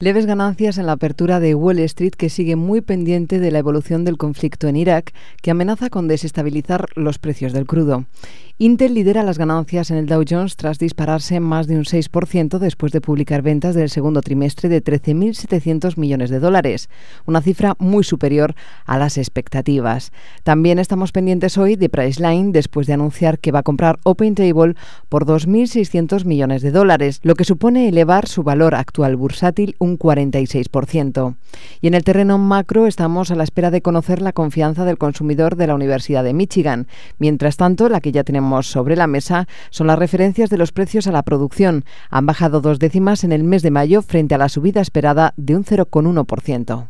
Leves ganancias en la apertura de Wall Street que sigue muy pendiente de la evolución del conflicto en Irak, que amenaza con desestabilizar los precios del crudo. Intel lidera las ganancias en el Dow Jones tras dispararse más de un 6% después de publicar ventas del segundo trimestre de 13.700 millones de dólares, una cifra muy superior a las expectativas. También estamos pendientes hoy de Priceline después de anunciar que va a comprar OpenTable por 2.600 millones de dólares, lo que supone elevar su valor actual bursátil un 46%. Y en el terreno macro estamos a la espera de conocer la confianza del consumidor de la Universidad de Michigan. Mientras tanto, la que ya tenemos sobre la mesa son las referencias de los precios a la producción. Han bajado dos décimas en el mes de mayo frente a la subida esperada de un 0,1%.